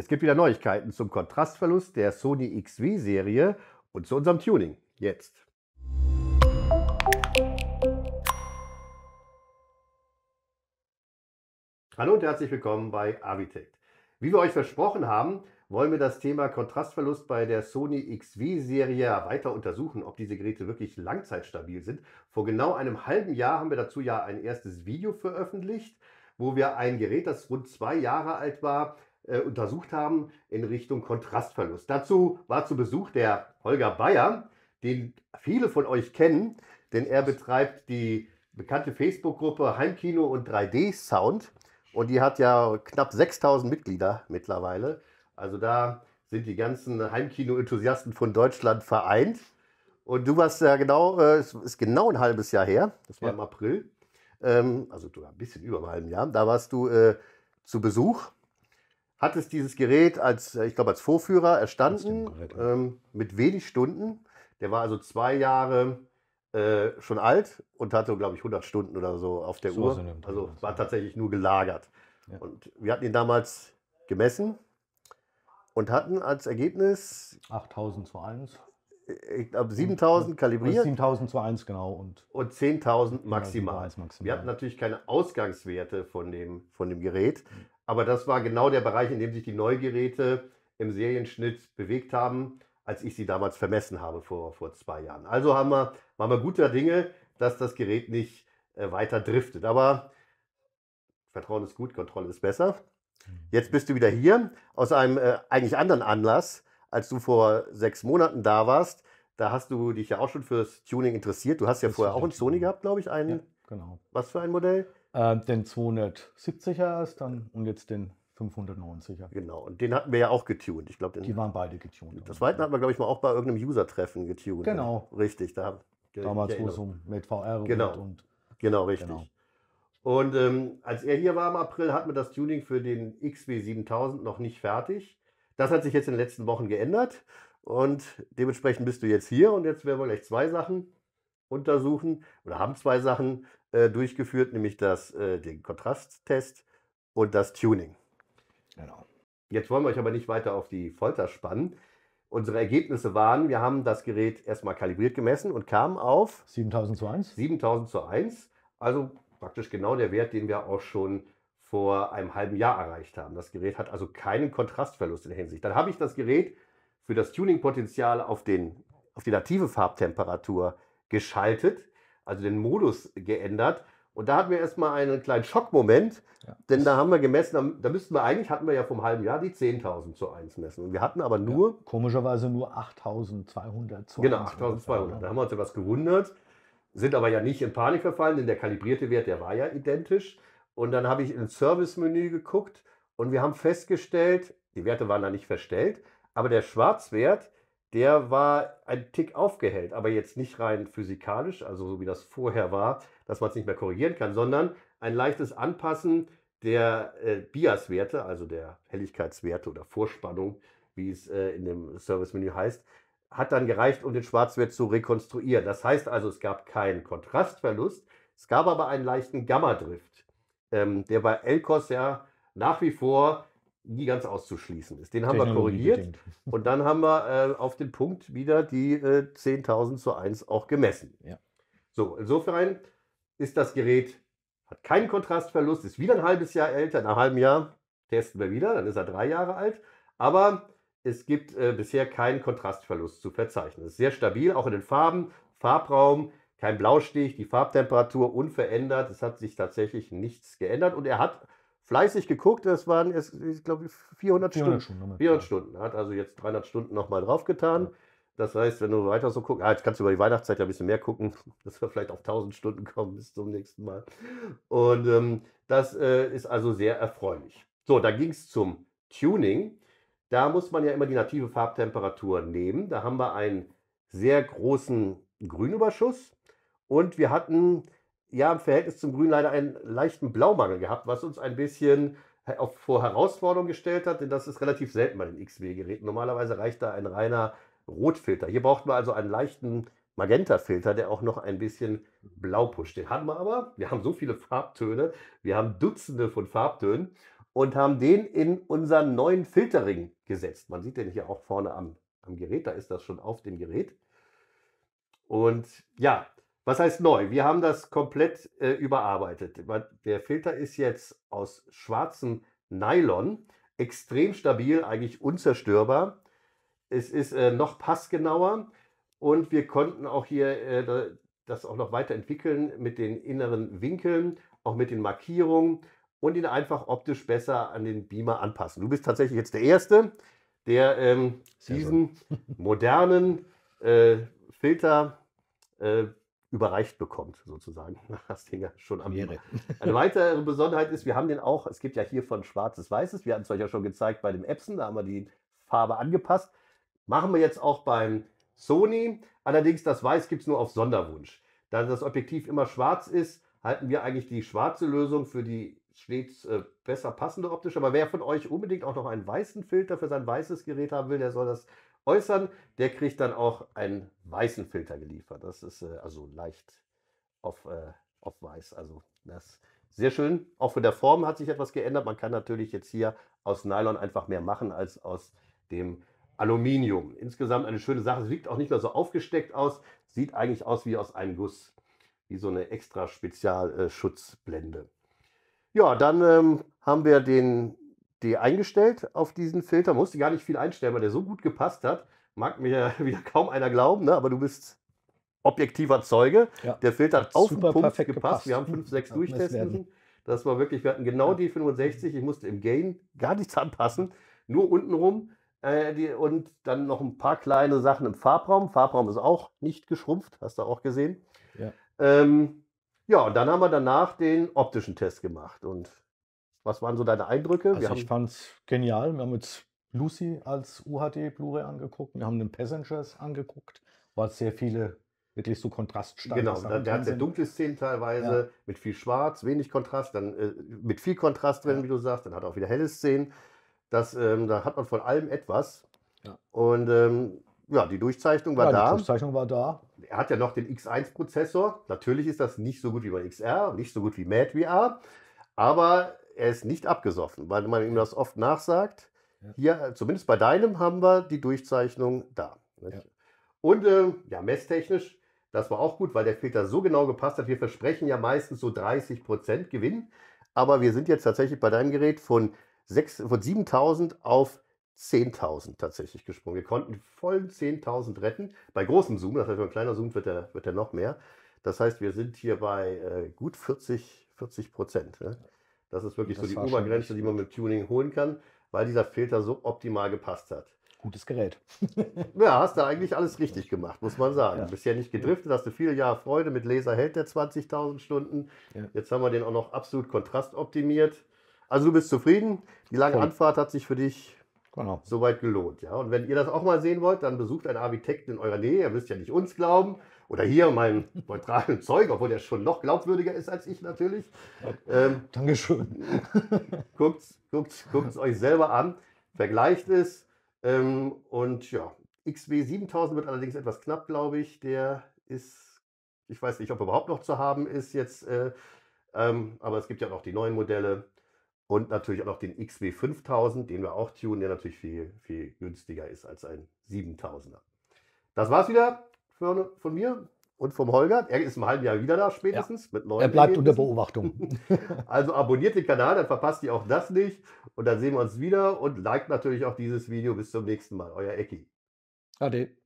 Es gibt wieder Neuigkeiten zum Kontrastverlust der Sony XV-Serie und zu unserem Tuning. Jetzt. Hallo und herzlich willkommen bei Avitect. Wie wir euch versprochen haben, wollen wir das Thema Kontrastverlust bei der Sony XV-Serie weiter untersuchen, ob diese Geräte wirklich langzeitstabil sind. Vor genau einem halben Jahr haben wir dazu ja ein erstes Video veröffentlicht, wo wir ein Gerät, das rund zwei Jahre alt war, äh, untersucht haben in Richtung Kontrastverlust. Dazu war zu Besuch der Holger Bayer, den viele von euch kennen, denn er betreibt die bekannte Facebook-Gruppe Heimkino und 3D-Sound. Und die hat ja knapp 6000 Mitglieder mittlerweile. Also da sind die ganzen Heimkino-Enthusiasten von Deutschland vereint. Und du warst ja genau, äh, es ist genau ein halbes Jahr her, das war ja. im April, ähm, also ein bisschen über einem halben Jahr, da warst du äh, zu Besuch hat es dieses Gerät als, äh, ich glaube, als Vorführer erstanden, ähm, mit wenig Stunden. Der war also zwei Jahre äh, schon alt und hatte, glaube ich, 100 Stunden oder so auf der so Uhr. Also war tatsächlich nur gelagert. Ja. Und wir hatten ihn damals gemessen und hatten als Ergebnis 8000 zu 1. Äh, ich glaube 7000 kalibriert. 7000 zu 1, genau. Und, und 10.000 maximal. Ja, maximal. Wir hatten natürlich keine Ausgangswerte von dem, von dem Gerät, mhm. Aber das war genau der Bereich, in dem sich die Neugeräte im Serienschnitt bewegt haben, als ich sie damals vermessen habe vor, vor zwei Jahren. Also haben wir, waren wir guter Dinge, dass das Gerät nicht äh, weiter driftet. Aber Vertrauen ist gut, Kontrolle ist besser. Mhm. Jetzt bist du wieder hier aus einem äh, eigentlich anderen Anlass, als du vor sechs Monaten da warst. Da hast du dich ja auch schon fürs Tuning interessiert. Du hast ja das vorher auch einen Sony gehabt, glaube ich. Einen, ja, genau. Was für ein Modell? Äh, den 270er erst dann und jetzt den 590er. Genau, und den hatten wir ja auch getuned. Ich glaube, die waren beide getuned. Das zweite hatten wir, glaube ich, mal auch bei irgendeinem User-Treffen getuned. Genau. Richtig, da damals wo es um mit VR genau. und genau richtig. Genau. Und ähm, als er hier war im April, hatten wir das Tuning für den XW7000 noch nicht fertig. Das hat sich jetzt in den letzten Wochen geändert und dementsprechend bist du jetzt hier und jetzt werden wir gleich zwei Sachen untersuchen oder haben zwei Sachen äh, durchgeführt, nämlich das, äh, den Kontrasttest und das Tuning. Genau. Jetzt wollen wir euch aber nicht weiter auf die Folter spannen. Unsere Ergebnisse waren, wir haben das Gerät erstmal kalibriert gemessen und kamen auf 7000 zu 1. 7000 zu 1, also praktisch genau der Wert, den wir auch schon vor einem halben Jahr erreicht haben. Das Gerät hat also keinen Kontrastverlust in der Hinsicht. Dann habe ich das Gerät für das Tuningpotenzial auf, den, auf die native Farbtemperatur geschaltet, also den Modus geändert. Und da hatten wir erstmal einen kleinen Schockmoment, ja. denn da haben wir gemessen, da müssten wir eigentlich, hatten wir ja vom halben Jahr die 10.000 zu 1 messen. Und wir hatten aber nur. Ja, komischerweise nur 8.200 zu Genau, 8.200. Da haben wir uns etwas gewundert, sind aber ja nicht in Panik verfallen, denn der kalibrierte Wert, der war ja identisch. Und dann habe ich ins Service-Menü geguckt und wir haben festgestellt, die Werte waren da nicht verstellt, aber der Schwarzwert, der war ein Tick aufgehellt, aber jetzt nicht rein physikalisch, also so wie das vorher war, dass man es nicht mehr korrigieren kann, sondern ein leichtes Anpassen der äh, Bias-Werte, also der Helligkeitswerte oder Vorspannung, wie es äh, in dem Service-Menü heißt, hat dann gereicht, um den Schwarzwert zu rekonstruieren. Das heißt also, es gab keinen Kontrastverlust, es gab aber einen leichten Gamma-Drift, ähm, der bei Elkos ja nach wie vor die ganz auszuschließen ist. Den haben wir korrigiert und dann haben wir äh, auf den Punkt wieder die äh, 10.000 zu 1 auch gemessen. Ja. So, insofern ist das Gerät, hat keinen Kontrastverlust, ist wieder ein halbes Jahr älter, nach einem Jahr testen wir wieder, dann ist er drei Jahre alt, aber es gibt äh, bisher keinen Kontrastverlust zu verzeichnen. Es ist sehr stabil, auch in den Farben, Farbraum, kein Blaustich, die Farbtemperatur unverändert, es hat sich tatsächlich nichts geändert und er hat fleißig geguckt. Das waren, es, ich glaube, 400, 400 Stunden. Stunden 400 ne? Stunden. Hat also jetzt 300 Stunden nochmal draufgetan. Ja. Das heißt, wenn du weiter so guckst, ah, jetzt kannst du über die Weihnachtszeit ja ein bisschen mehr gucken, dass wir vielleicht auf 1000 Stunden kommen bis zum nächsten Mal. Und ähm, das äh, ist also sehr erfreulich. So, da ging es zum Tuning. Da muss man ja immer die native Farbtemperatur nehmen. Da haben wir einen sehr großen Grünüberschuss und wir hatten ja im Verhältnis zum Grün leider einen leichten Blaumangel gehabt, was uns ein bisschen auf, vor Herausforderungen gestellt hat, denn das ist relativ selten bei den XW-Geräten. Normalerweise reicht da ein reiner Rotfilter. Hier braucht man also einen leichten Magenta-Filter, der auch noch ein bisschen blau pusht. Den haben wir aber. Wir haben so viele Farbtöne. Wir haben Dutzende von Farbtönen und haben den in unseren neuen Filterring gesetzt. Man sieht den hier auch vorne am, am Gerät. Da ist das schon auf dem Gerät. Und ja, was heißt neu? Wir haben das komplett äh, überarbeitet. Der Filter ist jetzt aus schwarzem Nylon, extrem stabil, eigentlich unzerstörbar. Es ist äh, noch passgenauer und wir konnten auch hier äh, das auch noch weiterentwickeln mit den inneren Winkeln, auch mit den Markierungen und ihn einfach optisch besser an den Beamer anpassen. Du bist tatsächlich jetzt der Erste, der ähm, diesen modernen äh, Filter äh, überreicht bekommt, sozusagen. Das Ding ja schon am Ende. Eine weitere Besonderheit ist, wir haben den auch, es gibt ja hier von schwarzes Weißes, wir hatten es euch ja schon gezeigt bei dem Epson, da haben wir die Farbe angepasst. Machen wir jetzt auch beim Sony. Allerdings das Weiß gibt es nur auf Sonderwunsch. Da das Objektiv immer schwarz ist, halten wir eigentlich die schwarze Lösung für die stets äh, besser passende optische. Aber wer von euch unbedingt auch noch einen weißen Filter für sein weißes Gerät haben will, der soll das äußern. Der kriegt dann auch einen weißen Filter geliefert. Das ist äh, also leicht auf, äh, auf weiß. Also das sehr schön. Auch von der Form hat sich etwas geändert. Man kann natürlich jetzt hier aus Nylon einfach mehr machen als aus dem Aluminium. Insgesamt eine schöne Sache. Es sieht auch nicht mehr so aufgesteckt aus. Sieht eigentlich aus wie aus einem Guss. Wie so eine extra Spezialschutzblende. Äh, ja, dann ähm, haben wir den die eingestellt auf diesen Filter. Musste gar nicht viel einstellen, weil der so gut gepasst hat. Mag mir wieder kaum einer glauben, ne? aber du bist objektiver Zeuge. Ja. Der Filter hat auf den Punkt gepasst. gepasst. Wir haben 5, 6 durchtesten Das war wirklich, wir hatten genau ja. die 65. Ich musste im Gain gar nichts anpassen, nur untenrum. Äh, die, und dann noch ein paar kleine Sachen im Farbraum. Farbraum ist auch nicht geschrumpft, hast du auch gesehen. Ja. Ähm, ja, und dann haben wir danach den optischen Test gemacht. Und was waren so deine Eindrücke? Also ich fand es genial. Wir haben jetzt Lucy als UHD Blu-ray angeguckt. Wir haben den Passengers angeguckt, weil sehr viele wirklich so kontraststeigen. Genau, da, der hat sehr dunkle Szenen teilweise ja. mit viel Schwarz, wenig Kontrast, dann äh, mit viel Kontrast drin, ja. wie du sagst, dann hat er auch wieder helle Szenen. Das, ähm, da hat man von allem etwas. Ja. Und ähm, ja, die Durchzeichnung war da. Die Durchzeichnung war da. Er hat ja noch den X1-Prozessor. Natürlich ist das nicht so gut wie bei XR, nicht so gut wie Mad VR, aber er ist nicht abgesoffen, weil man ihm das oft nachsagt. Hier, äh, zumindest bei deinem, haben wir die Durchzeichnung da. Ja. Und äh, ja, messtechnisch, das war auch gut, weil der Filter so genau gepasst hat. Wir versprechen ja meistens so 30% Prozent Gewinn, aber wir sind jetzt tatsächlich bei deinem Gerät von, von 7.000 auf 10.000 tatsächlich gesprungen. Wir konnten voll 10.000 retten. Bei großem Zoom, das heißt, wenn man kleiner zoomt, wird er, wird noch mehr. Das heißt, wir sind hier bei äh, gut 40, 40 Prozent. Ne? Das ist wirklich das so die Obergrenze, die man mit Tuning holen kann, weil dieser Filter so optimal gepasst hat. Gutes Gerät. ja, hast du eigentlich alles richtig gemacht, muss man sagen. Ja. Bist ja nicht gedriftet, hast du viele Jahre Freude. Mit Laser hält der 20.000 Stunden. Ja. Jetzt haben wir den auch noch absolut kontrastoptimiert. Also du bist zufrieden. Die lange Voll. Anfahrt hat sich für dich genau. soweit gelohnt. Ja? Und wenn ihr das auch mal sehen wollt, dann besucht einen Architekten in eurer Nähe. Ihr müsst ja nicht uns glauben oder hier meinem neutralen Zeug, obwohl der schon noch glaubwürdiger ist als ich natürlich. Ähm, Dankeschön. guckt es guckt, guckt's euch selber an, vergleicht es. Ähm, und ja, XW 7000 wird allerdings etwas knapp, glaube ich. Der ist, ich weiß nicht, ob er überhaupt noch zu haben ist jetzt. Äh, ähm, aber es gibt ja noch die neuen Modelle. Und natürlich auch noch den XW 5000, den wir auch tunen, der natürlich viel, viel günstiger ist als ein 7000er. Das war's wieder für, von mir und vom Holger. Er ist im halben Jahr wieder da spätestens ja. mit neuen. Er bleibt unter Beobachtung. also abonniert den Kanal, dann verpasst ihr auch das nicht. Und dann sehen wir uns wieder und liked natürlich auch dieses Video. Bis zum nächsten Mal. Euer Ecki. Ade.